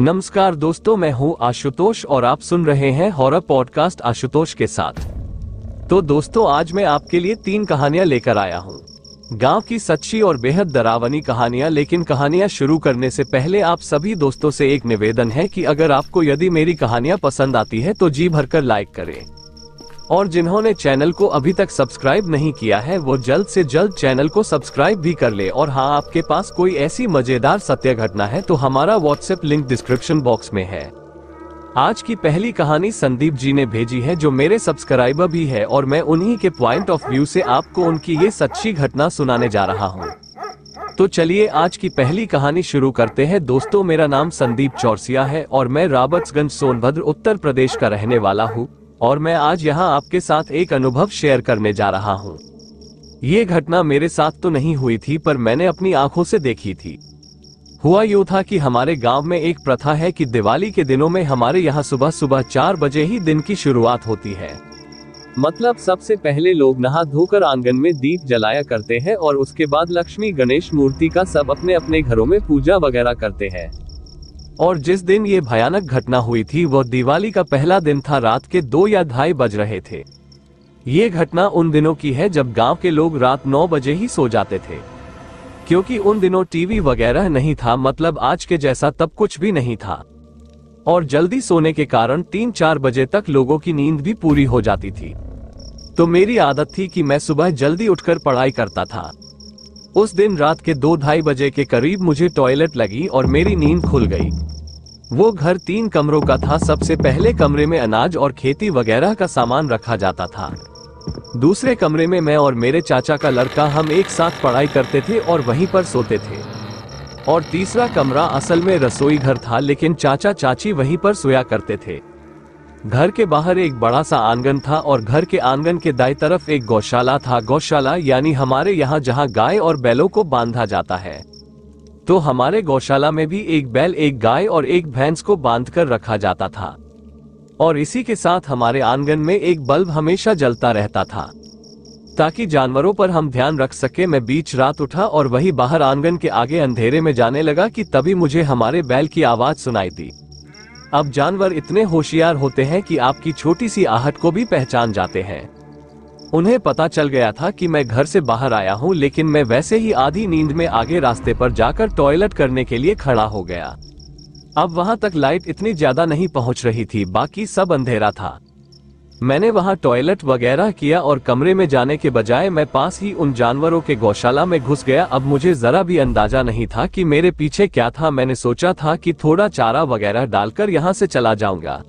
नमस्कार दोस्तों मैं हूं आशुतोष और आप सुन रहे हैं हॉरर पॉडकास्ट आशुतोष के साथ तो दोस्तों आज मैं आपके लिए तीन कहानियां लेकर आया हूं गांव की सच्ची और बेहद डरावनी कहानियां लेकिन कहानियां शुरू करने से पहले आप सभी दोस्तों से एक निवेदन है कि अगर आपको यदि मेरी कहानियां पसंद आती है तो जी भरकर लाइक करें और जिन्होंने चैनल को अभी तक सब्सक्राइब नहीं किया है वो जल्द से जल्द चैनल को सब्सक्राइब भी कर ले और हाँ आपके पास कोई ऐसी मजेदार सत्य घटना है तो हमारा व्हाट्सएप लिंक डिस्क्रिप्शन बॉक्स में है आज की पहली कहानी संदीप जी ने भेजी है जो मेरे सब्सक्राइबर भी है और मैं उन्हीं के पॉइंट ऑफ व्यू से आपको उनकी ये सच्ची घटना सुनाने जा रहा हूँ तो चलिए आज की पहली कहानी शुरू करते हैं दोस्तों मेरा नाम संदीप चौरसिया है और मैं राबर्ट्सगंज सोनभद्र उत्तर प्रदेश का रहने वाला हूँ और मैं आज यहाँ आपके साथ एक अनुभव शेयर करने जा रहा हूँ ये घटना मेरे साथ तो नहीं हुई थी पर मैंने अपनी आंखों से देखी थी हुआ यू था कि हमारे गांव में एक प्रथा है कि दिवाली के दिनों में हमारे यहाँ सुबह सुबह चार बजे ही दिन की शुरुआत होती है मतलब सबसे पहले लोग नहा धोकर आंगन में दीप जलाया करते हैं और उसके बाद लक्ष्मी गणेश मूर्ति का सब अपने अपने घरों में पूजा वगैरह करते हैं और जिस दिन ये भयानक घटना हुई थी वह दिवाली का पहला दिन था रात के दो या ढाई बज रहे थे ये घटना उन दिनों की है जब गांव के लोग रात नौ बजे ही सो जाते थे क्योंकि उन दिनों टीवी वगैरह नहीं था मतलब आज के जैसा तब कुछ भी नहीं था और जल्दी सोने के कारण तीन चार बजे तक लोगों की नींद भी पूरी हो जाती थी तो मेरी आदत थी कि मैं सुबह जल्दी उठकर पढ़ाई करता था उस दिन रात के दो ढाई बजे के करीब मुझे टॉयलेट लगी और मेरी नींद खुल गई वो घर तीन कमरों का था सबसे पहले कमरे में अनाज और खेती वगैरह का सामान रखा जाता था दूसरे कमरे में मैं और मेरे चाचा का लड़का हम एक साथ पढ़ाई करते थे और वहीं पर सोते थे और तीसरा कमरा असल में रसोई घर था लेकिन चाचा चाची वहीं पर सोया करते थे घर के बाहर एक बड़ा सा आंगन था और घर के आंगन के दाई तरफ एक गौशाला था गौशाला यानी हमारे यहाँ जहाँ गाय और बैलों को बांधा जाता है तो हमारे गौशाला में भी एक बैल एक गाय और एक भैंस को बांध कर रखा जाता था और इसी के साथ हमारे आंगन में एक बल्ब हमेशा जलता रहता था ताकि जानवरों पर हम ध्यान रख सके मैं बीच रात उठा और वही बाहर आंगन के आगे अंधेरे में जाने लगा कि तभी मुझे हमारे बैल की आवाज सुनाई दी अब जानवर इतने होशियार होते हैं कि आपकी छोटी सी आहट को भी पहचान जाते हैं उन्हें पता चल गया था कि मैं घर से बाहर आया हूं लेकिन मैं वैसे ही आधी नींद में आगे रास्ते पर जाकर टॉयलेट करने के लिए खड़ा हो गया अब वहां तक लाइट इतनी ज्यादा नहीं पहुंच रही थी बाकी सब अंधेरा था मैंने वहाँ टॉयलेट वगैरह किया और कमरे में जाने के बजाय मैं पास ही उन जानवरों के गौशाला में घुस गया अब मुझे जरा भी अंदाजा नहीं था कि मेरे पीछे क्या था मैंने सोचा था कि थोड़ा चारा वगैरह डालकर यहाँ से चला जाऊंगा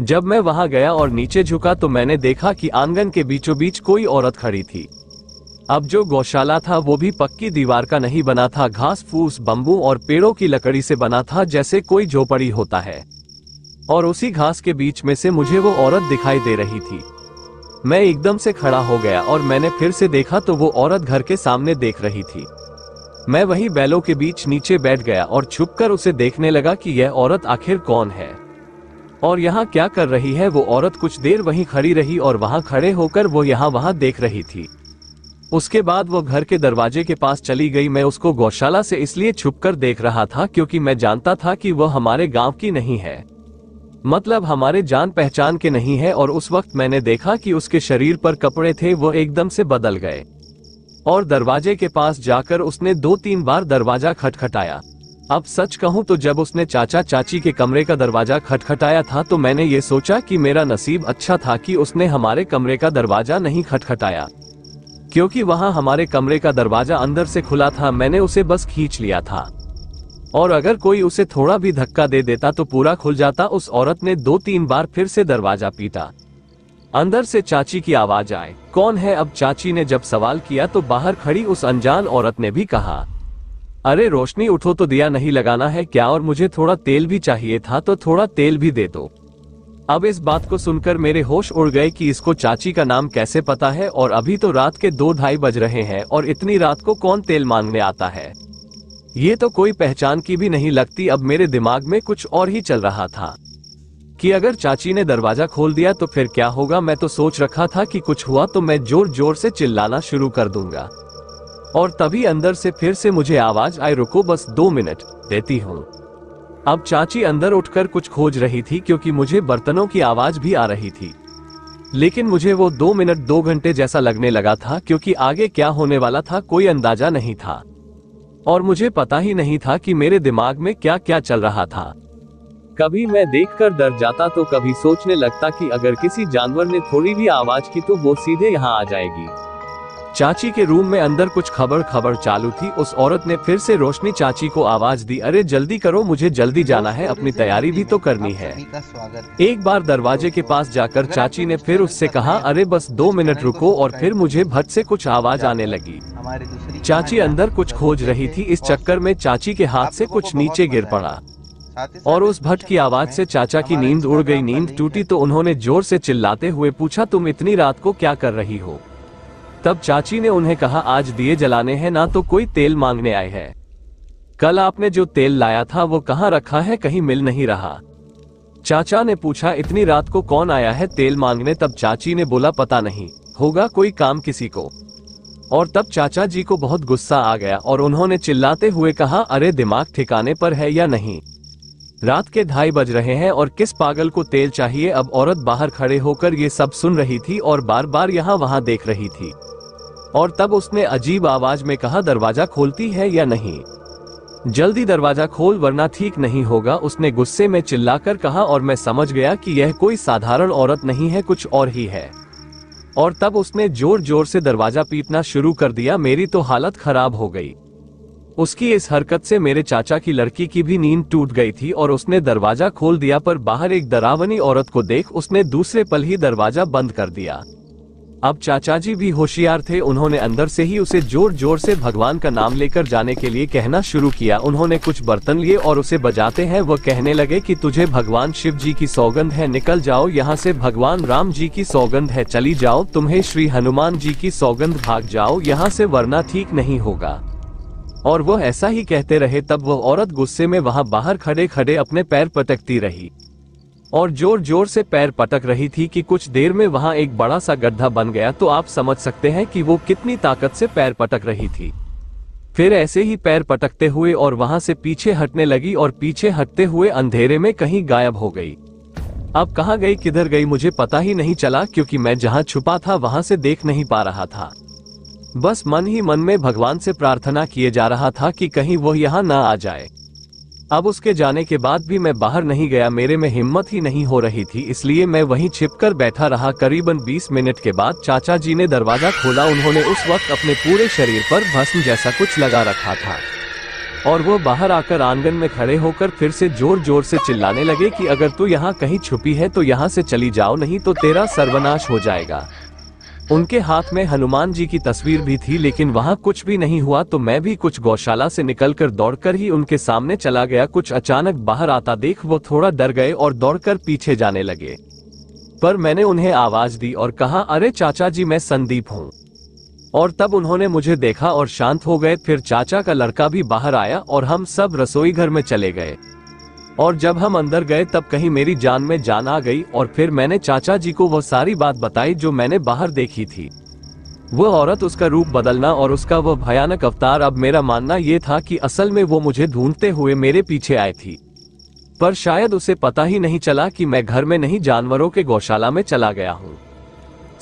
जब मैं वहाँ गया और नीचे झुका तो मैंने देखा कि आंगन के बीचों बीच कोई औरत खड़ी थी अब जो गौशाला था वो भी पक्की दीवार का नहीं बना था घास फूस बम्बू और पेड़ों की लकड़ी से बना था जैसे कोई झोपड़ी होता है और उसी घास के बीच में से मुझे वो औरत दिखाई दे रही थी मैं एकदम से खड़ा हो गया और मैंने फिर से देखा तो वो औरत घर के सामने देख रही थी मैं वही बैलों के बीच नीचे बैठ गया और छुपकर उसे देखने लगा कि यह औरत आखिर कौन है और यहाँ क्या कर रही है वो औरत कुछ देर वहीं खड़ी रही और वहाँ खड़े होकर वो यहाँ वहाँ देख रही थी उसके बाद वो घर के दरवाजे के पास चली गई मैं उसको गौशाला से इसलिए छुपकर देख रहा था क्योंकि मैं जानता था कि वह हमारे गांव की नहीं है मतलब हमारे जान पहचान के नहीं है और उस वक्त मैंने देखा कि उसके शरीर पर कपड़े थे वो एकदम से बदल गए और दरवाजे के पास जाकर उसने दो तीन बार दरवाजा खटखटाया अब सच कहूं तो जब उसने चाचा चाची के कमरे का दरवाजा खटखटाया था तो मैंने ये सोचा कि मेरा नसीब अच्छा था कि उसने हमारे कमरे का दरवाजा नहीं खटखटाया क्योंकि वहां हमारे कमरे का दरवाजा अंदर से खुला था मैंने उसे बस खींच लिया था और अगर कोई उसे थोड़ा भी धक्का दे देता तो पूरा खुल जाता उस औरत ने दो तीन बार फिर से दरवाजा पीटा अंदर से चाची की आवाज आए कौन है अब चाची ने जब सवाल किया तो बाहर खड़ी उस अनजान औरत ने भी कहा अरे रोशनी उठो तो दिया नहीं लगाना है क्या और मुझे थोड़ा तेल भी चाहिए था तो थोड़ा तेल भी दे दो अब इस बात को सुनकर मेरे होश उड़ गए कि इसको चाची का नाम कैसे पता है और अभी तो रात के दो ढाई बज रहे हैं और इतनी रात को कौन तेल मांगने आता है ये तो कोई पहचान की भी नहीं लगती अब मेरे दिमाग में कुछ और ही चल रहा था कि अगर चाची ने दरवाजा खोल दिया तो फिर क्या होगा मैं तो सोच रखा था कि कुछ हुआ तो मैं जोर जोर से चिल्लाना शुरू कर दूंगा और तभी अंदर से फिर से मुझे आवाज आई रुको बस दो मिनट देती हूँ अब चाची अंदर उठकर कुछ खोज रही थी क्योंकि मुझे बर्तनों की आवाज भी आ रही थी लेकिन मुझे वो दो मिनट दो घंटे जैसा लगने लगा था क्योंकि आगे क्या होने वाला था कोई अंदाजा नहीं था और मुझे पता ही नहीं था कि मेरे दिमाग में क्या क्या चल रहा था कभी मैं देखकर डर जाता तो कभी सोचने लगता कि अगर किसी जानवर ने थोड़ी भी आवाज की तो वो सीधे यहाँ आ जाएगी चाची के रूम में अंदर कुछ खबर खबर चालू थी उस औरत ने फिर से रोशनी चाची को आवाज दी अरे जल्दी करो मुझे जल्दी जाना है अपनी तैयारी भी तो करनी है एक बार दरवाजे के पास जाकर चाची ने फिर उससे कहा अरे बस दो मिनट रुको और फिर मुझे भट से कुछ आवाज आने लगी चाची अंदर कुछ खोज रही थी इस चक्कर में चाची के हाथ से कुछ नीचे गिर पड़ा और उस भट्ट की आवाज से चाचा की नींद उड़ गई नींद टूटी तो उन्होंने जोर से चिल्लाते हुए पूछा तुम इतनी रात को क्या कर रही हो तब चाची ने उन्हें कहा आज दिए जलाने हैं ना तो कोई तेल मांगने आए हैं कल आपने जो तेल लाया था वो कहाँ रखा है कहीं मिल नहीं रहा चाचा ने पूछा इतनी रात को कौन आया है तेल मांगने तब चाची ने बोला पता नहीं होगा कोई काम किसी को और तब चाचा जी को बहुत गुस्सा आ गया और उन्होंने चिल्लाते हुए कहा अरे दिमाग ठिकाने पर है या नहीं रात के ढाई बज रहे हैं और किस पागल को तेल चाहिए अब औरत बाहर खड़े होकर ये सब सुन रही थी और बार बार यहाँ वहाँ देख रही थी और तब उसने अजीब आवाज में कहा दरवाजा खोलती है या नहीं जल्दी दरवाजा खोल वरना ठीक नहीं होगा उसने गुस्से में चिल्लाकर कहा और मैं समझ गया कि यह कोई साधारण औरत नहीं है कुछ और ही है और तब उसने जोर जोर से दरवाजा पीटना शुरू कर दिया मेरी तो हालत खराब हो गई उसकी इस हरकत से मेरे चाचा की लड़की की भी नींद टूट गई थी और उसने दरवाजा खोल दिया पर बाहर एक दरावनी औरत को देख उसने दूसरे पल ही दरवाजा बंद कर दिया अब चाचा जी भी होशियार थे उन्होंने अंदर से ही उसे जोर जोर से भगवान का नाम लेकर जाने के लिए कहना शुरू किया उन्होंने कुछ बर्तन लिए और उसे बजाते हैं वह कहने लगे कि तुझे भगवान शिव जी की सौगंध है निकल जाओ यहाँ से भगवान राम जी की सौगंध है चली जाओ तुम्हें श्री हनुमान जी की सौगंध भाग जाओ यहाँ से वरना ठीक नहीं होगा और वो ऐसा ही कहते रहे तब वो औरत गुस्से में वहां बाहर खड़े खड़े अपने पैर पटकती रही और जोर जोर से पैर पटक रही थी कि कुछ देर में वहां एक बड़ा सा गड्ढा बन गया तो आप समझ सकते हैं कि वो कितनी ताकत से पैर पटक रही थी फिर ऐसे ही पैर पटकते हुए और वहां से पीछे हटने लगी और पीछे हटते हुए अंधेरे में कहीं गायब हो गई अब कहाँ गई किधर गई मुझे पता ही नहीं चला क्योंकि मैं जहाँ छुपा था वहां से देख नहीं पा रहा था बस मन ही मन में भगवान से प्रार्थना किए जा रहा था कि कहीं वो यहाँ ना आ जाए अब उसके जाने के बाद भी मैं बाहर नहीं गया मेरे में हिम्मत ही नहीं हो रही थी इसलिए मैं वहीं छिपकर बैठा रहा करीबन 20 मिनट के बाद चाचा जी ने दरवाजा खोला उन्होंने उस वक्त अपने पूरे शरीर पर भस्म जैसा कुछ लगा रखा था और वो बाहर आकर आंगन में खड़े होकर फिर से जोर जोर से चिल्लाने लगे कि अगर तू यहाँ कहीं छुपी है तो यहाँ से चली जाओ नहीं तो तेरा सर्वनाश हो जाएगा उनके हाथ में हनुमान जी की तस्वीर भी थी लेकिन वहाँ कुछ भी नहीं हुआ तो मैं भी कुछ गौशाला से निकलकर दौड़कर ही उनके सामने चला गया कुछ अचानक बाहर आता देख वो थोड़ा डर गए और दौड़कर पीछे जाने लगे पर मैंने उन्हें आवाज दी और कहा अरे चाचा जी मैं संदीप हूँ और तब उन्होंने मुझे देखा और शांत हो गए फिर चाचा का लड़का भी बाहर आया और हम सब रसोई घर में चले गए और जब हम अंदर गए तब कहीं मेरी जान में जान आ गई और फिर मैंने चाचा जी को वो सारी बात बताई जो मैंने बाहर देखी थी वह औरत उसका रूप बदलना और उसका वह भयानक अवतार अब मेरा मानना ये था कि असल में वो मुझे ढूंढते हुए मेरे पीछे आई थी पर शायद उसे पता ही नहीं चला कि मैं घर में नहीं जानवरों के गौशाला में चला गया हूँ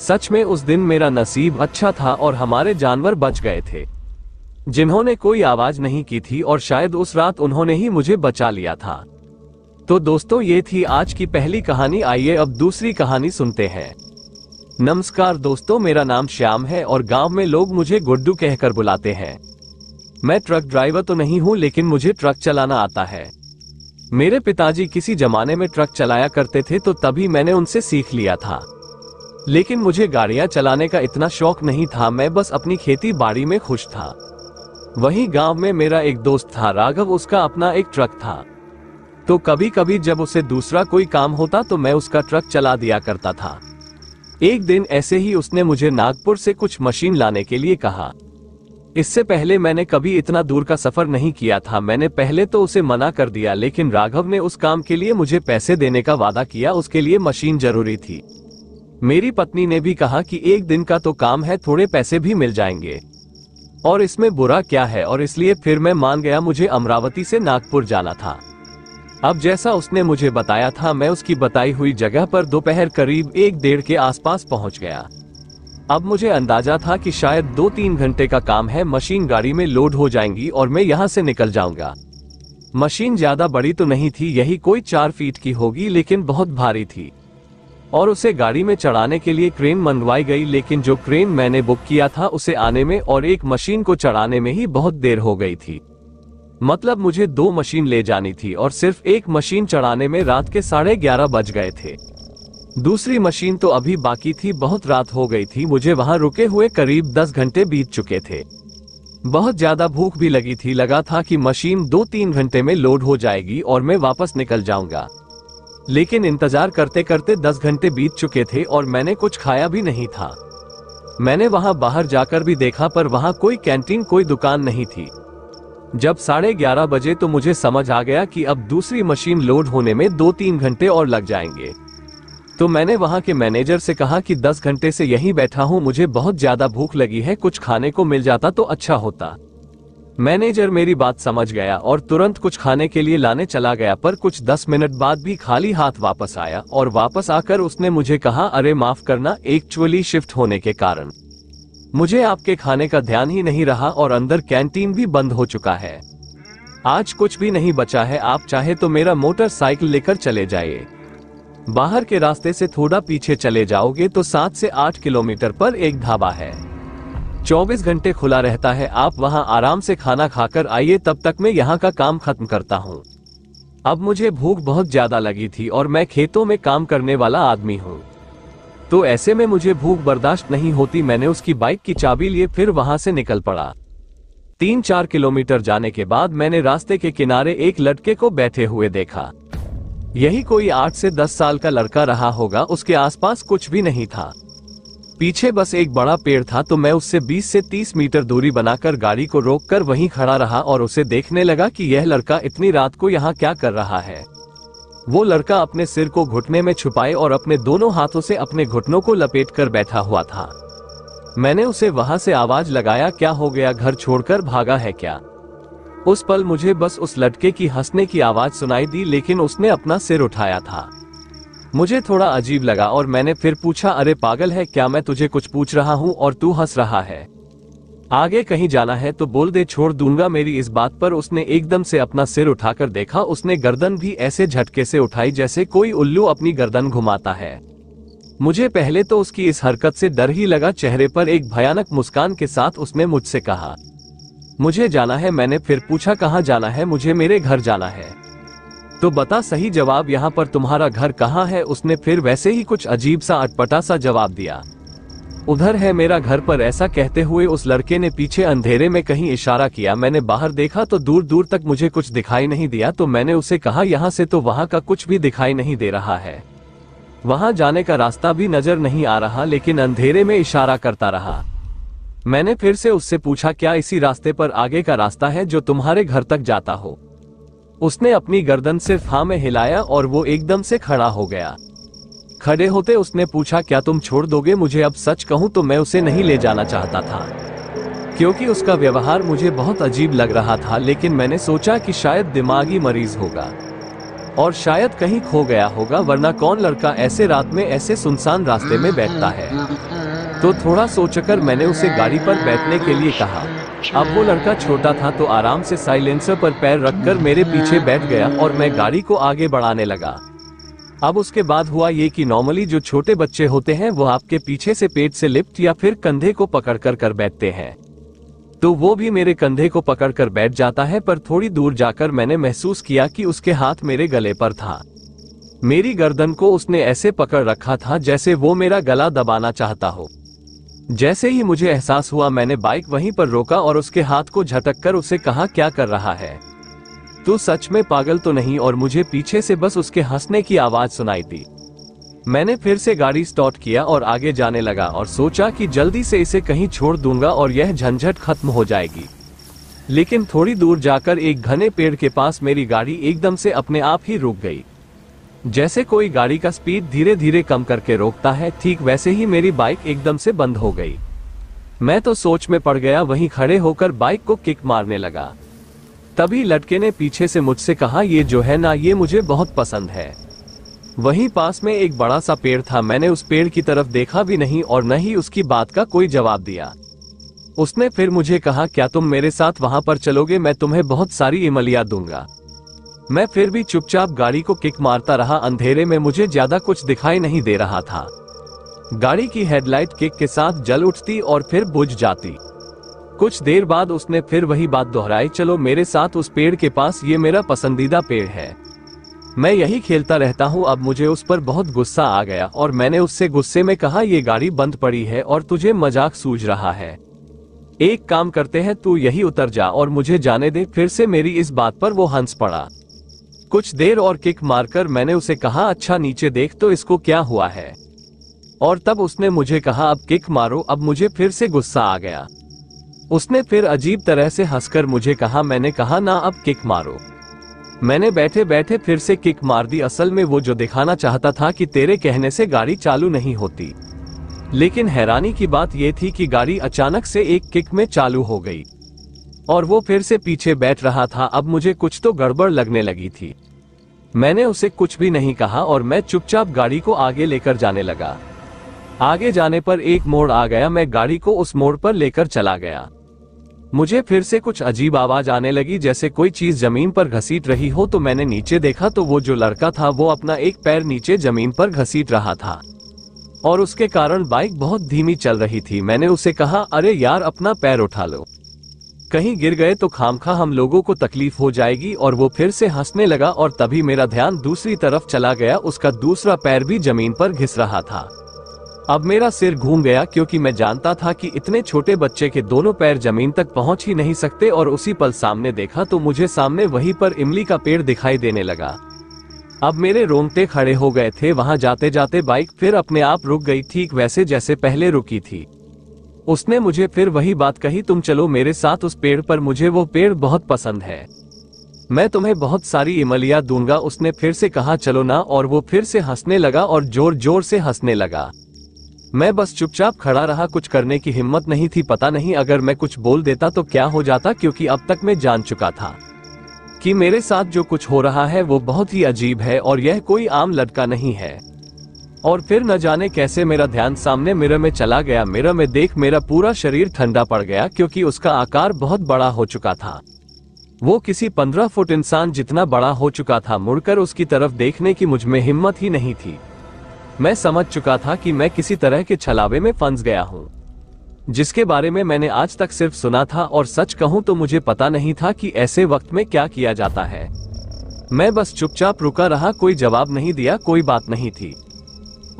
सच में उस दिन मेरा नसीब अच्छा था और हमारे जानवर बच गए थे जिन्होंने कोई आवाज नहीं की थी और शायद उस रात उन्होंने ही मुझे बचा लिया था तो दोस्तों ये थी आज की पहली कहानी आइए अब दूसरी कहानी सुनते हैं नमस्कार दोस्तों मेरा नाम श्याम है और गांव में लोग मुझे गुड्डू कहकर बुलाते हैं मैं ट्रक ड्राइवर तो नहीं हूं लेकिन मुझे ट्रक चलाना आता है मेरे पिताजी किसी जमाने में ट्रक चलाया करते थे तो तभी मैंने उनसे सीख लिया था लेकिन मुझे गाड़ियां चलाने का इतना शौक नहीं था मैं बस अपनी खेती बाड़ी में खुश था वही गांव में मेरा एक दोस्त था राघव उसका अपना एक ट्रक था तो कभी कभी जब उसे दूसरा कोई काम होता तो मैं उसका ट्रक चला दिया करता था एक दिन ऐसे ही उसने मुझे नागपुर से कुछ मशीन लाने के लिए कहा इससे पहले मैंने कभी इतना दूर का सफर नहीं किया था मैंने पहले तो उसे मना कर दिया लेकिन राघव ने उस काम के लिए मुझे पैसे देने का वादा किया उसके लिए मशीन जरूरी थी मेरी पत्नी ने भी कहा कि एक दिन का तो काम है थोड़े पैसे भी मिल जाएंगे और इसमें बुरा क्या है और इसलिए फिर मैं मान गया मुझे अमरावती से नागपुर जाना था अब जैसा उसने मुझे बताया था मैं उसकी बताई हुई जगह पर दोपहर करीब एक डेढ़ के आसपास पहुंच गया अब मुझे अंदाजा था कि शायद दो तीन घंटे का काम है मशीन गाड़ी में लोड हो जाएंगी और मैं यहाँ से निकल जाऊंगा मशीन ज्यादा बड़ी तो नहीं थी यही कोई चार फीट की होगी लेकिन बहुत भारी थी और उसे गाड़ी में चढ़ाने के लिए क्रेन मंगवाई गई लेकिन जो क्रेन मैंने बुक किया था उसे आने में और एक मशीन को चढ़ाने में ही बहुत देर हो गई थी मतलब मुझे दो मशीन ले जानी थी और सिर्फ एक मशीन चढ़ाने में रात के साढ़े ग्यारह बज गए थे दूसरी मशीन तो अभी बाकी थी बहुत रात हो गई थी मुझे वहां रुके हुए करीब दस घंटे बीत चुके थे बहुत ज्यादा भूख भी लगी थी लगा था कि मशीन दो तीन घंटे में लोड हो जाएगी और मैं वापस निकल जाऊंगा लेकिन इंतजार करते करते दस घंटे बीत चुके थे और मैंने कुछ खाया भी नहीं था मैंने वहां बाहर जाकर भी देखा पर वहां कोई कैंटीन कोई दुकान नहीं थी जब साढ़े ग्यारह बजे तो मुझे समझ आ गया कि अब दूसरी मशीन लोड होने में दो तीन घंटे और लग जाएंगे तो मैंने वहाँ के मैनेजर से कहा कि दस घंटे से यहीं बैठा हूँ मुझे बहुत ज्यादा भूख लगी है कुछ खाने को मिल जाता तो अच्छा होता मैनेजर मेरी बात समझ गया और तुरंत कुछ खाने के लिए लाने चला गया पर कुछ दस मिनट बाद भी खाली हाथ वापस आया और वापस आकर उसने मुझे कहा अरे माफ करना एक्चुअली शिफ्ट होने के कारण मुझे आपके खाने का ध्यान ही नहीं रहा और अंदर कैंटीन भी बंद हो चुका है आज कुछ भी नहीं बचा है आप चाहे तो मेरा मोटरसाइकिल लेकर चले जाइए बाहर के रास्ते से थोड़ा पीछे चले जाओगे तो सात से आठ किलोमीटर पर एक ढाबा है 24 घंटे खुला रहता है आप वहां आराम से खाना खाकर आइए तब तक मैं यहां का काम खत्म करता हूं। अब मुझे भूख बहुत ज्यादा लगी थी और मैं खेतों में काम करने वाला आदमी हूँ तो ऐसे में मुझे भूख बर्दाश्त नहीं होती मैंने उसकी बाइक की चाबी लिए फिर वहां से निकल पड़ा तीन चार किलोमीटर जाने के बाद मैंने रास्ते के किनारे एक लड़के को बैठे हुए देखा यही कोई आठ से दस साल का लड़का रहा होगा उसके आसपास कुछ भी नहीं था पीछे बस एक बड़ा पेड़ था तो मैं उससे 20 से 30 मीटर दूरी बनाकर गाड़ी को रोककर वहीं खड़ा रहा और उसे देखने लगा कि यह लड़का इतनी रात को यहाँ क्या कर रहा है वो लड़का अपने सिर को घुटने में छुपाए और अपने दोनों हाथों से अपने घुटनों को लपेट कर बैठा हुआ था मैंने उसे वहां से आवाज लगाया क्या हो गया घर छोड़कर भागा है क्या उस पल मुझे बस उस लड़के की हंसने की आवाज सुनाई दी लेकिन उसने अपना सिर उठाया था मुझे थोड़ा अजीब लगा और मैंने फिर पूछा अरे पागल है क्या मैं तुझे कुछ पूछ रहा हूँ और तू हंस रहा है आगे कहीं जाना है तो बोल दे छोड़ दूंगा मेरी इस बात पर उसने एकदम से अपना सिर उठाकर देखा उसने गर्दन भी ऐसे झटके से उठाई जैसे कोई उल्लू अपनी गर्दन घुमाता है मुझे पहले तो उसकी इस हरकत से डर ही लगा चेहरे पर एक भयानक मुस्कान के साथ उसने मुझसे कहा मुझे जाना है मैंने फिर पूछा कहाँ जाना है मुझे मेरे घर जाना है तो बता सही जवाब यहाँ पर तुम्हारा घर कहाँ है उसने फिर वैसे ही कुछ अजीब सा अटपटा सा जवाब दिया उधर है मेरा घर पर ऐसा कहते हुए उस लड़के ने पीछे अंधेरे में कहीं इशारा किया मैंने बाहर देखा तो दूर दूर तक मुझे कुछ दिखाई नहीं दिया तो मैंने उसे कहा यहाँ से तो वहाँ का कुछ भी दिखाई नहीं दे रहा है वहाँ जाने का रास्ता भी नजर नहीं आ रहा लेकिन अंधेरे में इशारा करता रहा मैंने फिर से उससे पूछा क्या इसी रास्ते पर आगे का रास्ता है जो तुम्हारे घर तक जाता हो उसने अपनी गर्दन सिर्फ हाँ में हिलाया और वो एकदम से खड़ा हो गया खड़े होते उसने पूछा क्या तुम छोड़ दोगे मुझे अब सच कहूं तो मैं उसे नहीं ले जाना चाहता था क्योंकि उसका व्यवहार मुझे बहुत अजीब लग रहा था लेकिन मैंने सोचा कि शायद दिमागी मरीज होगा और शायद कहीं खो गया होगा वरना कौन लड़का ऐसे रात में ऐसे सुनसान रास्ते में बैठता है तो थोड़ा सोचकर मैंने उसे गाड़ी पर बैठने के लिए कहा अब वो लड़का छोटा था तो आराम से साइलेंसर पर पैर रखकर मेरे पीछे बैठ गया और मैं गाड़ी को आगे बढ़ाने लगा अब उसके बाद हुआ ये कि नॉर्मली जो छोटे बच्चे होते हैं वो आपके पीछे से पेट से लिप्ट या फिर कंधे को पकड़ कर कर बैठते हैं तो वो भी मेरे कंधे को पकड़ कर बैठ जाता है पर थोड़ी दूर जाकर मैंने महसूस किया कि उसके हाथ मेरे गले पर था मेरी गर्दन को उसने ऐसे पकड़ रखा था जैसे वो मेरा गला दबाना चाहता हो जैसे ही मुझे एहसास हुआ मैंने बाइक वहीं पर रोका और उसके हाथ को झटक कर उसे कहा क्या कर रहा है तू सच में पागल तो नहीं और मुझे पीछे से बस उसके हंसने की आवाज सुनाई थी मैंने फिर से गाड़ी स्टॉट किया और आगे जाने लगा और सोचा कि जल्दी से इसे कहीं छोड़ दूंगा और यह झंझट खत्म हो जाएगी लेकिन थोड़ी दूर जाकर एक घने पेड़ के पास मेरी गाड़ी एकदम से अपने आप ही रुक गई जैसे कोई गाड़ी का स्पीड धीरे धीरे कम करके रोकता है ठीक वैसे ही मेरी बाइक एकदम से बंद हो गई मैं तो सोच में पड़ गया वहीं खड़े होकर बाइक को किक मारने लगा तभी लड़के ने पीछे से मुझसे कहा ये जो है ना ये मुझे बहुत पसंद है वहीं पास में एक बड़ा सा पेड़ था मैंने उस पेड़ की तरफ देखा भी नहीं और न ही उसकी बात का कोई जवाब दिया उसने फिर मुझे कहा क्या तुम मेरे साथ वहां पर चलोगे मैं तुम्हें बहुत सारी इमलिया दूंगा मैं फिर भी चुपचाप गाड़ी को किक मारता रहा अंधेरे में मुझे ज्यादा कुछ दिखाई नहीं दे रहा था गाड़ी की हेडलाइट किक के साथ जल उठती और फिर बुझ जाती कुछ देर बाद उसने फिर वही बात दोहराई चलो मेरे साथ उस पेड़ के पास ये मेरा पसंदीदा पेड़ है मैं यही खेलता रहता हूँ अब मुझे उस पर बहुत गुस्सा आ गया और मैंने उससे गुस्से में कहा ये गाड़ी बंद पड़ी है और तुझे मजाक सूझ रहा है एक काम करते हैं तू यही उतर जा और मुझे जाने दे फिर से मेरी इस बात पर वो हंस पड़ा कुछ देर और किक मारकर मैंने उसे कहा अच्छा नीचे देख तो इसको क्या हुआ है और तब उसने मुझे कहा अब किक मारो अब मुझे फिर से गुस्सा आ गया उसने फिर अजीब तरह से हंसकर मुझे कहा मैंने कहा ना अब किक मारो मैंने बैठे बैठे फिर से किक मार दी असल में वो जो दिखाना चाहता था कि तेरे कहने से गाड़ी चालू नहीं होती लेकिन हैरानी की बात यह थी कि गाड़ी अचानक से एक किक में चालू हो गई और वो फिर से पीछे बैठ रहा था अब मुझे कुछ तो गड़बड़ लगने लगी थी मैंने उसे कुछ भी नहीं कहा और मैं चुपचाप गाड़ी को आगे लेकर जाने लगा आगे जाने पर एक मोड़ आ गया मैं गाड़ी को उस मोड़ पर लेकर चला गया मुझे फिर से कुछ अजीब आवाज आने लगी जैसे कोई चीज जमीन पर घसीट रही हो तो मैंने नीचे देखा तो वो जो लड़का था वो अपना एक पैर नीचे जमीन पर घसीट रहा था और उसके कारण बाइक बहुत धीमी चल रही थी मैंने उसे कहा अरे यार अपना पैर उठा लो कहीं गिर गए तो खामखा हम लोगों को तकलीफ हो जाएगी और वो फिर से हंसने लगा और तभी मेरा ध्यान दूसरी तरफ चला गया उसका दूसरा पैर भी जमीन पर घिस रहा था अब मेरा सिर घूम गया क्योंकि मैं जानता था कि इतने छोटे बच्चे के दोनों पैर जमीन तक पहुंच ही नहीं सकते और उसी पल सामने देखा तो मुझे सामने वहीं पर इमली का पेड़ दिखाई देने लगा अब मेरे रोंगटे खड़े हो गए थे वहां जाते जाते बाइक फिर अपने आप रुक गई ठीक वैसे जैसे पहले रुकी थी उसने मुझे फिर वही बात कही तुम चलो मेरे साथ उस पेड़ पर मुझे वो पेड़ बहुत पसंद है मैं तुम्हें बहुत सारी इमलिया दूंगा उसने फिर से कहा चलो ना और वो फिर से हंसने लगा और जोर जोर से हंसने लगा मैं बस चुपचाप खड़ा रहा कुछ करने की हिम्मत नहीं थी पता नहीं अगर मैं कुछ बोल देता तो क्या हो जाता क्योंकि अब तक मैं जान चुका था कि मेरे साथ जो कुछ हो रहा है वो बहुत ही अजीब है और यह कोई आम लड़का नहीं है और फिर न जाने कैसे मेरा ध्यान सामने मिरर में चला गया मिरर में देख मेरा पूरा शरीर ठंडा पड़ गया क्योंकि उसका आकार बहुत बड़ा हो चुका था वो किसी पंद्रह फुट इंसान जितना बड़ा हो चुका था मुड़कर उसकी तरफ देखने की मुझमें हिम्मत ही नहीं थी मैं समझ चुका था कि मैं किसी तरह के छलावे में फंस गया हूँ जिसके बारे में मैंने आज तक सिर्फ सुना था और सच कहूँ तो मुझे पता नहीं था कि ऐसे वक्त में क्या किया जाता है मैं बस चुपचाप रुका रहा कोई जवाब नहीं दिया कोई बात नहीं थी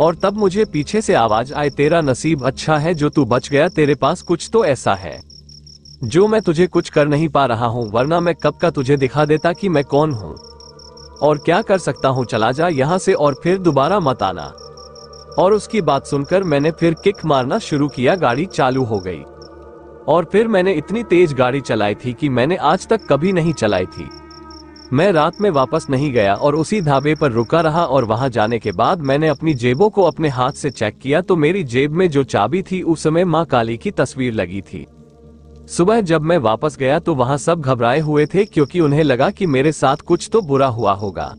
और तब मुझे पीछे से आवाज आए तेरा नसीब अच्छा है जो तू बच गया तेरे पास कुछ तो ऐसा है जो मैं तुझे कुछ कर नहीं पा रहा हूँ वरना मैं कब का तुझे दिखा देता कि मैं कौन हूँ और क्या कर सकता हूँ चला जा यहाँ से और फिर दोबारा मत आना और उसकी बात सुनकर मैंने फिर किक मारना शुरू किया गाड़ी चालू हो गई और फिर मैंने इतनी तेज गाड़ी चलाई थी कि मैंने आज तक कभी नहीं चलाई थी मैं रात में वापस नहीं गया और उसी ढाबे पर रुका रहा और वहां जाने के बाद मैंने अपनी जेबों को अपने हाथ से चेक किया तो मेरी जेब में जो चाबी थी उस समय माँ काली की तस्वीर लगी थी सुबह जब मैं वापस गया तो वहां सब घबराए हुए थे क्योंकि उन्हें लगा कि मेरे साथ कुछ तो बुरा हुआ होगा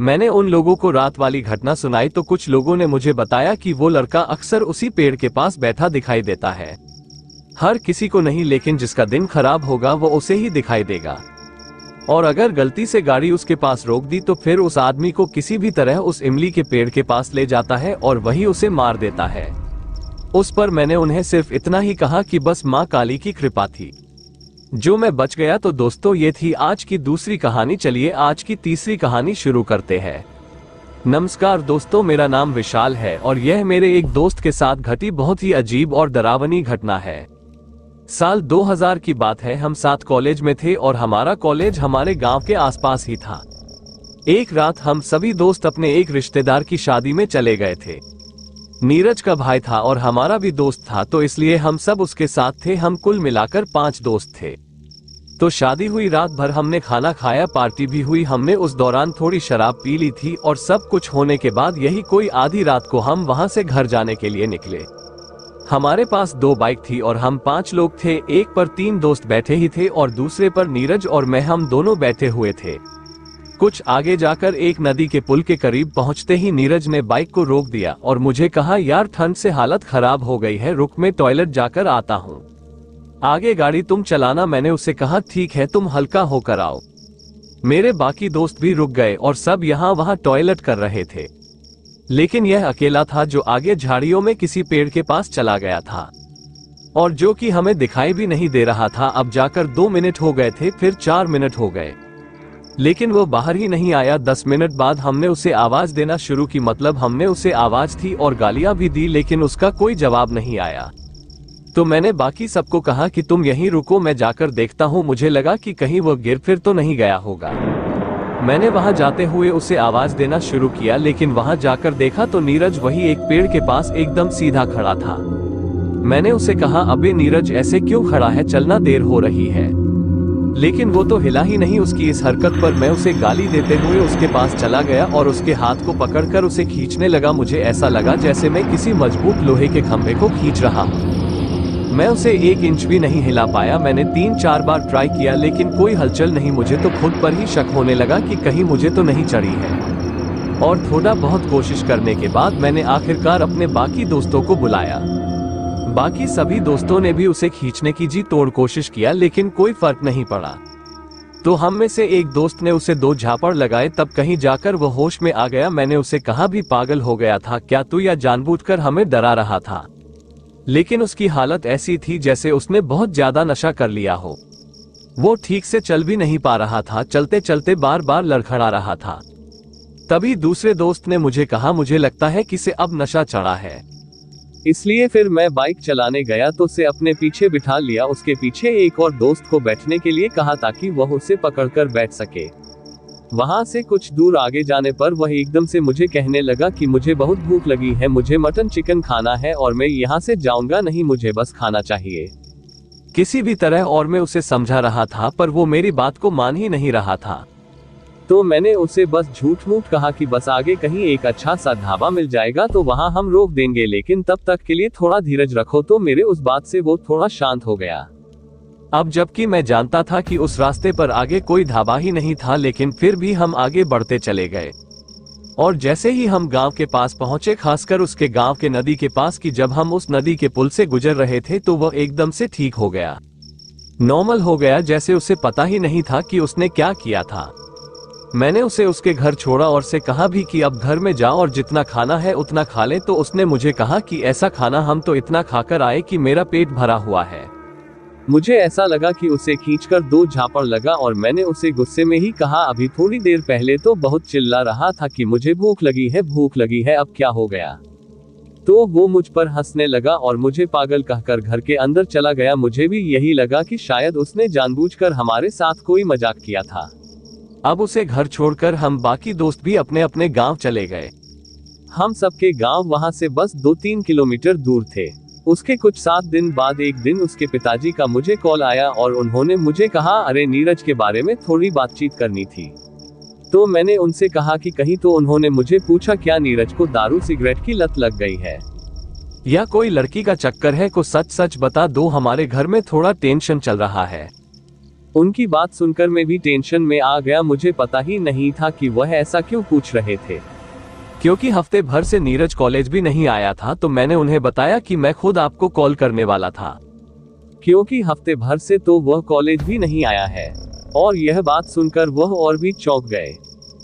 मैंने उन लोगों को रात वाली घटना सुनाई तो कुछ लोगों ने मुझे बताया कि वो लड़का अक्सर उसी पेड़ के पास बैठा दिखाई देता है हर किसी को नहीं लेकिन जिसका दिन खराब होगा वो उसे ही दिखाई देगा और अगर गलती से गाड़ी उसके पास रोक दी तो फिर उस आदमी को किसी भी तरह उस इमली के पेड़ के पास ले जाता है और वही उसे मार देता है उस पर मैंने उन्हें सिर्फ इतना ही कहा कि बस माँ काली की कृपा थी जो मैं बच गया तो दोस्तों ये थी आज की दूसरी कहानी चलिए आज की तीसरी कहानी शुरू करते हैं नमस्कार दोस्तों मेरा नाम विशाल है और यह मेरे एक दोस्त के साथ घटी बहुत ही अजीब और डरावनी घटना है साल 2000 की बात है हम साथ कॉलेज में थे और हमारा कॉलेज हमारे गांव के आसपास ही था एक रात हम सभी दोस्त अपने एक रिश्तेदार की शादी में चले गए थे नीरज का भाई था और हमारा भी दोस्त था तो इसलिए हम सब उसके साथ थे हम कुल मिलाकर पांच दोस्त थे तो शादी हुई रात भर हमने खाना खाया पार्टी भी हुई हमने उस दौरान थोड़ी शराब पी ली थी और सब कुछ होने के बाद यही कोई आधी रात को हम वहां से घर जाने के लिए निकले हमारे पास दो बाइक थी और हम पांच लोग थे एक पर तीन दोस्त बैठे ही थे और दूसरे पर नीरज और मैं हम दोनों बैठे हुए थे कुछ आगे जाकर एक नदी के पुल के करीब पहुंचते ही नीरज ने बाइक को रोक दिया और मुझे कहा यार ठंड से हालत खराब हो गई है रुक में टॉयलेट जाकर आता हूँ आगे गाड़ी तुम चलाना मैंने उसे कहा ठीक है तुम हल्का होकर आओ मेरे बाकी दोस्त भी रुक गए और सब यहाँ वहाँ टॉयलेट कर रहे थे लेकिन यह अकेला था जो आगे झाड़ियों में किसी पेड़ के पास चला गया था और जो कि हमें दिखाई भी नहीं दे रहा था अब जाकर दो मिनट हो गए थे फिर चार मिनट हो गए लेकिन वो बाहर ही नहीं आया दस मिनट बाद हमने उसे आवाज देना शुरू की मतलब हमने उसे आवाज थी और गालियां भी दी लेकिन उसका कोई जवाब नहीं आया तो मैंने बाकी सबको कहा कि तुम यहीं रुको मैं जाकर देखता हूँ मुझे लगा कि कहीं वो गिर फिर तो नहीं गया होगा मैंने वहां जाते हुए उसे आवाज देना शुरू किया लेकिन वहां जाकर देखा तो नीरज वही एक पेड़ के पास एकदम सीधा खड़ा था मैंने उसे कहा अबे नीरज ऐसे क्यों खड़ा है चलना देर हो रही है लेकिन वो तो हिला ही नहीं उसकी इस हरकत पर मैं उसे गाली देते हुए उसके पास चला गया और उसके हाथ को पकड़कर उसे खींचने लगा मुझे ऐसा लगा जैसे मैं किसी मजबूत लोहे के खंभे को खींच रहा हूँ मैं उसे एक इंच भी नहीं हिला पाया मैंने तीन चार बार ट्राई किया लेकिन कोई हलचल नहीं मुझे तो खुद पर ही शक होने लगा कि कहीं मुझे तो नहीं चढ़ी है और थोड़ा बहुत कोशिश करने के बाद मैंने आखिरकार अपने बाकी दोस्तों को बुलाया बाकी सभी दोस्तों ने भी उसे खींचने की जी तोड़ कोशिश किया लेकिन कोई फर्क नहीं पड़ा तो हम में से एक दोस्त ने उसे दो झापड़ लगाए तब कहीं जाकर वह होश में आ गया मैंने उसे कहा भी पागल हो गया था क्या तू या जानबूझकर हमें डरा रहा था लेकिन उसकी हालत ऐसी थी जैसे उसने बहुत ज्यादा नशा कर लिया हो वो ठीक से चल भी नहीं पा रहा था चलते चलते बार बार लड़खड़ा रहा था तभी दूसरे दोस्त ने मुझे कहा मुझे लगता है किसे अब नशा चढ़ा है इसलिए फिर मैं बाइक चलाने गया तो उसे अपने पीछे बिठा लिया उसके पीछे एक और दोस्त को बैठने के लिए कहा ताकि वह उसे पकड़कर बैठ सके वहां से कुछ दूर आगे जाने पर वह एकदम से मुझे कहने लगा कि मुझे बहुत भूख लगी है मुझे मटन चिकन खाना है और मैं यहाँ से जाऊंगा नहीं मुझे बस खाना चाहिए किसी भी तरह और मैं उसे समझा रहा था पर वो मेरी बात को मान ही नहीं रहा था तो मैंने उसे बस झूठ मूठ कहा कि बस आगे कहीं एक अच्छा सा ढाबा मिल जाएगा तो वहाँ हम रोक देंगे लेकिन तब तक के लिए थोड़ा धीरज रखो तो मेरे उस बात से वो थोड़ा शांत हो गया अब जबकि मैं जानता था कि उस रास्ते पर आगे कोई ढाबा ही नहीं था लेकिन फिर भी हम आगे बढ़ते चले गए और जैसे ही हम गांव के पास पहुंचे खासकर उसके गांव के नदी के पास कि जब हम उस नदी के पुल से गुजर रहे थे तो वह एकदम से ठीक हो गया नॉर्मल हो गया जैसे उसे पता ही नहीं था कि उसने क्या किया था मैंने उसे उसके घर छोड़ा और से कहा भी कि अब घर में जाओ और जितना खाना है उतना खा ले तो उसने मुझे कहा कि ऐसा खाना हम तो इतना खाकर आए कि मेरा पेट भरा हुआ है मुझे ऐसा लगा कि उसे खींचकर दो झापड़ लगा और मैंने उसे गुस्से में ही कहा अभी थोड़ी देर पहले तो बहुत चिल्ला रहा था कि मुझे भूख लगी है भूख लगी है अब क्या हो गया तो वो मुझ पर हंसने लगा और मुझे पागल कहकर घर के अंदर चला गया मुझे भी यही लगा कि शायद उसने जानबूझकर हमारे साथ कोई मजाक किया था अब उसे घर छोड़कर हम बाकी दोस्त भी अपने अपने गांव चले गए हम सबके गांव वहां से बस दो तीन किलोमीटर दूर थे उसके कुछ सात दिन बाद एक दिन उसके पिताजी का मुझे कॉल आया और उन्होंने मुझे कहा अरे नीरज के बारे में थोड़ी बातचीत करनी थी तो मैंने उनसे कहा कि कहीं तो उन्होंने मुझे पूछा क्या नीरज को दारू सिगरेट की लत लग गई है या कोई लड़की का चक्कर है को सच सच बता दो हमारे घर में थोड़ा टेंशन चल रहा है उनकी बात सुनकर मैं भी टेंशन में आ गया मुझे पता ही नहीं था कि वह ऐसा क्यों पूछ रहे थे क्योंकि हफ्ते भर से नीरज कॉलेज भी नहीं आया था तो मैंने उन्हें बताया कि मैं खुद आपको कॉल करने वाला था क्योंकि हफ्ते भर से तो वह कॉलेज भी नहीं आया है और यह बात सुनकर वह और भी चौंक गए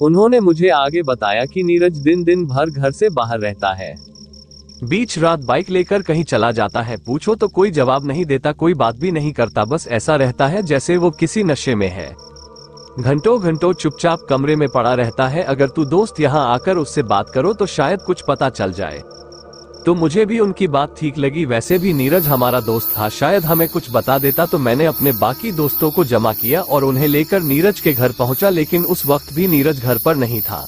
उन्होंने मुझे आगे बताया कि नीरज दिन दिन भर घर से बाहर रहता है बीच रात बाइक लेकर कहीं चला जाता है पूछो तो कोई जवाब नहीं देता कोई बात भी नहीं करता बस ऐसा रहता है जैसे वो किसी नशे में है घंटों घंटों चुपचाप कमरे में पड़ा रहता है अगर तू दोस्त यहाँ आकर उससे बात करो तो शायद कुछ पता चल जाए तो मुझे भी उनकी बात ठीक लगी वैसे भी नीरज हमारा दोस्त था शायद हमें कुछ बता देता तो मैंने अपने बाकी दोस्तों को जमा किया और उन्हें लेकर नीरज के घर पहुंचा लेकिन उस वक्त भी नीरज घर पर नहीं था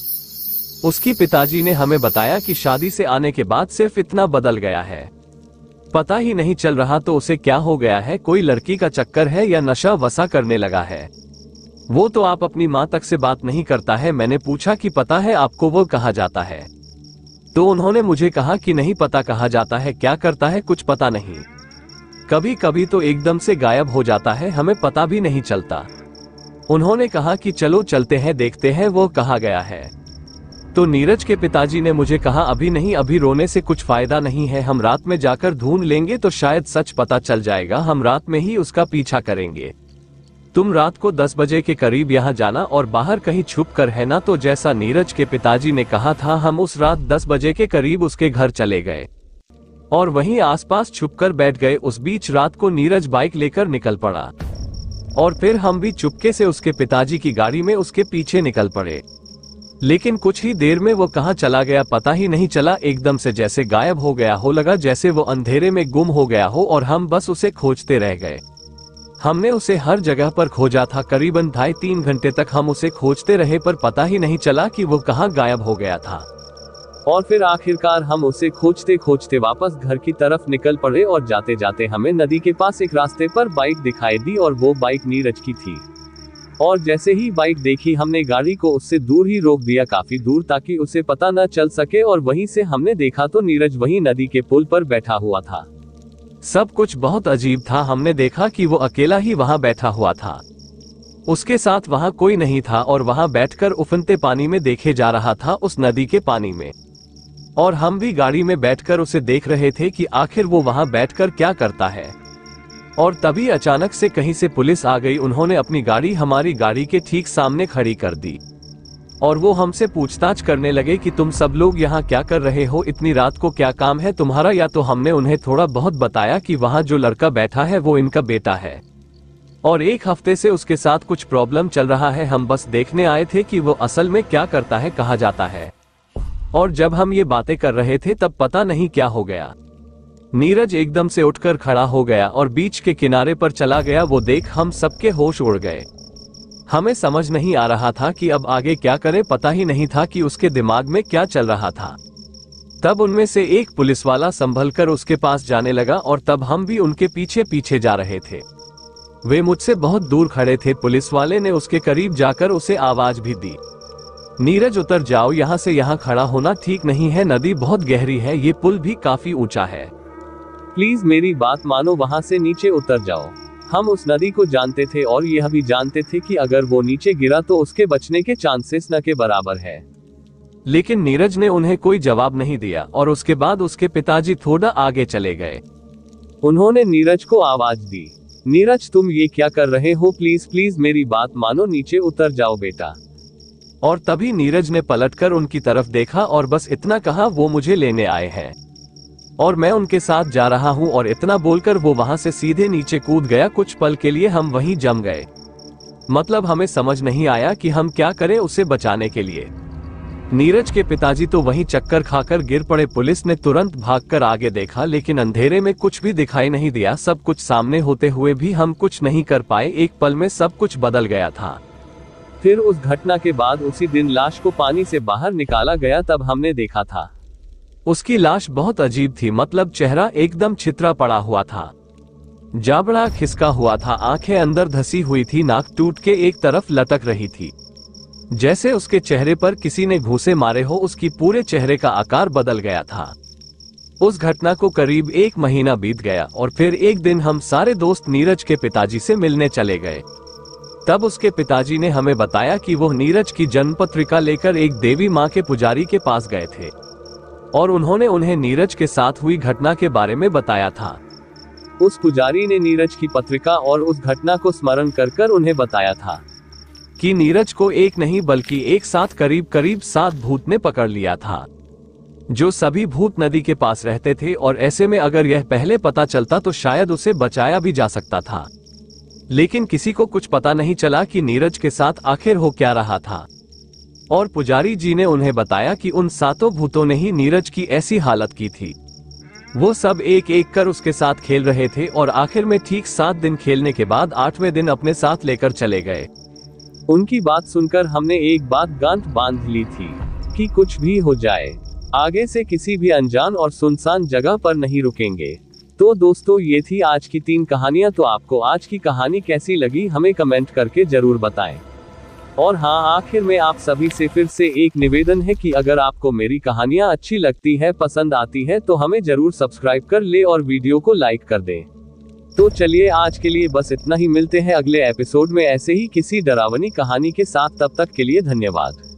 उसकी पिताजी ने हमें बताया कि शादी से आने के बाद सिर्फ इतना बदल गया है पता ही नहीं चल रहा तो उसे क्या हो गया है कोई लड़की का चक्कर है या नशा वसा करने लगा है वो तो आप अपनी माँ तक से बात नहीं करता है मैंने पूछा कि पता है आपको वो कहा जाता है तो उन्होंने मुझे कहा कि नहीं पता कहा जाता है क्या करता है कुछ पता नहीं कभी कभी तो एकदम से गायब हो जाता है हमें पता भी नहीं चलता उन्होंने कहा कि चलो चलते हैं देखते हैं वो कहा गया है तो नीरज के पिताजी ने मुझे कहा अभी नहीं अभी रोने से कुछ फायदा नहीं है हम रात में जाकर ढूंढ लेंगे तो शायद सच पता चल जाएगा हम रात में ही उसका पीछा करेंगे तुम रात को 10 बजे के करीब यहाँ जाना और बाहर कहीं छुप कर है ना तो जैसा नीरज के पिताजी ने कहा था हम उस रात 10 बजे के करीब उसके घर चले गए और वहीं आसपास छुपकर बैठ गए उस बीच रात को नीरज बाइक लेकर निकल पड़ा और फिर हम भी चुपके से उसके पिताजी की गाड़ी में उसके पीछे निकल पड़े लेकिन कुछ ही देर में वो कहाँ चला गया पता ही नहीं चला एकदम से जैसे गायब हो गया हो लगा जैसे वो अंधेरे में गुम हो गया हो और हम बस उसे खोजते रह गए हमने उसे हर जगह पर खोजा था करीबन ढाई तीन घंटे तक हम उसे खोजते रहे पर पता ही नहीं चला कि वो कहाँ गायब हो गया था और फिर आखिरकार हम उसे खोजते खोजते वापस घर की तरफ निकल पड़े और जाते जाते हमें नदी के पास एक रास्ते पर बाइक दिखाई दी और वो बाइक नीरज की थी और जैसे ही बाइक देखी हमने गाड़ी को उससे दूर ही रोक दिया काफी दूर ताकि उसे पता न चल सके और वहीं से हमने देखा तो नीरज वही नदी के पुल पर बैठा हुआ था सब कुछ बहुत अजीब था हमने देखा कि वो अकेला ही वहाँ बैठा हुआ था उसके साथ वहाँ कोई नहीं था और वहाँ बैठकर उफनते पानी में देखे जा रहा था उस नदी के पानी में और हम भी गाड़ी में बैठकर उसे देख रहे थे कि आखिर वो वहाँ बैठकर क्या करता है और तभी अचानक से कहीं से पुलिस आ गई उन्होंने अपनी गाड़ी हमारी गाड़ी के ठीक सामने खड़ी कर दी और वो हमसे पूछताछ करने लगे कि तुम सब लोग यहाँ क्या कर रहे हो इतनी रात को क्या काम है तुम्हारा या तो हमने उन्हें थोड़ा बहुत बताया कि वहाँ जो लड़का बैठा है वो इनका बेटा है और एक हफ्ते से उसके साथ कुछ प्रॉब्लम चल रहा है हम बस देखने आए थे कि वो असल में क्या करता है कहा जाता है और जब हम ये बातें कर रहे थे तब पता नहीं क्या हो गया नीरज एकदम से उठकर खड़ा हो गया और बीच के किनारे पर चला गया वो देख हम सबके होश उड़ गए हमें समझ नहीं आ रहा था कि अब आगे क्या करे पता ही नहीं था कि उसके दिमाग में क्या चल रहा था तब उनमें से एक पुलिस वाला संभल कर उसके पास जाने लगा और तब हम भी उनके पीछे पीछे जा रहे थे वे मुझसे बहुत दूर खड़े थे पुलिस वाले ने उसके करीब जाकर उसे आवाज भी दी नीरज उतर जाओ यहाँ से यहाँ खड़ा होना ठीक नहीं है नदी बहुत गहरी है ये पुल भी काफी ऊंचा है प्लीज मेरी बात मानो वहाँ से नीचे उतर जाओ हम उस नदी को जानते थे और यह भी जानते थे कि अगर वो नीचे गिरा तो उसके बचने के चांसेस न के बराबर है लेकिन नीरज ने उन्हें कोई जवाब नहीं दिया और उसके बाद उसके पिताजी थोड़ा आगे चले गए उन्होंने नीरज को आवाज दी नीरज तुम ये क्या कर रहे हो प्लीज प्लीज मेरी बात मानो नीचे उतर जाओ बेटा और तभी नीरज ने पलटकर उनकी तरफ देखा और बस इतना कहा वो मुझे लेने आए हैं और मैं उनके साथ जा रहा हूँ और इतना बोलकर वो वहाँ से सीधे नीचे कूद गया कुछ पल के लिए हम वहीं जम गए मतलब हमें समझ नहीं आया कि हम क्या करें उसे बचाने के लिए नीरज के पिताजी तो वहीं चक्कर खाकर गिर पड़े पुलिस ने तुरंत भागकर आगे देखा लेकिन अंधेरे में कुछ भी दिखाई नहीं दिया सब कुछ सामने होते हुए भी हम कुछ नहीं कर पाए एक पल में सब कुछ बदल गया था फिर उस घटना के बाद उसी दिन लाश को पानी से बाहर निकाला गया तब हमने देखा था उसकी लाश बहुत अजीब थी मतलब चेहरा एकदम छित्रा पड़ा हुआ था जाबड़ा खिसका हुआ था आंखें अंदर धसी हुई थी नाक टूट के एक तरफ लटक रही थी जैसे उसके चेहरे पर किसी ने घूसे मारे हो उसकी पूरे चेहरे का आकार बदल गया था उस घटना को करीब एक महीना बीत गया और फिर एक दिन हम सारे दोस्त नीरज के पिताजी से मिलने चले गए तब उसके पिताजी ने हमें बताया कि वो नीरज की जन्म पत्रिका लेकर एक देवी माँ के पुजारी के पास गए थे और उन्होंने उन्हें नीरज के साथ हुई घटना के बारे में बताया था उस पुजारी ने नीरज की पत्रिका और उस घटना को स्मरण कर कर उन्हें बताया था कि नीरज को एक नहीं बल्कि एक साथ करीब करीब सात भूत ने पकड़ लिया था जो सभी भूत नदी के पास रहते थे और ऐसे में अगर यह पहले पता चलता तो शायद उसे बचाया भी जा सकता था लेकिन किसी को कुछ पता नहीं चला कि नीरज के साथ आखिर हो क्या रहा था और पुजारी जी ने उन्हें बताया कि उन सातों भूतों ने ही नीरज की ऐसी हालत की थी वो सब एक एक कर उसके साथ खेल रहे थे और आखिर में ठीक सात दिन खेलने के बाद आठवें दिन अपने साथ लेकर चले गए उनकी बात सुनकर हमने एक बात गांठ बांध ली थी कि कुछ भी हो जाए आगे से किसी भी अनजान और सुनसान जगह पर नहीं रुकेंगे तो दोस्तों ये थी आज की तीन कहानियां तो आपको आज की कहानी कैसी लगी हमें कमेंट करके जरूर बताएं और हाँ आखिर में आप सभी से फिर से एक निवेदन है कि अगर आपको मेरी कहानियाँ अच्छी लगती है पसंद आती है तो हमें जरूर सब्सक्राइब कर ले और वीडियो को लाइक कर दे तो चलिए आज के लिए बस इतना ही मिलते हैं अगले एपिसोड में ऐसे ही किसी डरावनी कहानी के साथ तब तक के लिए धन्यवाद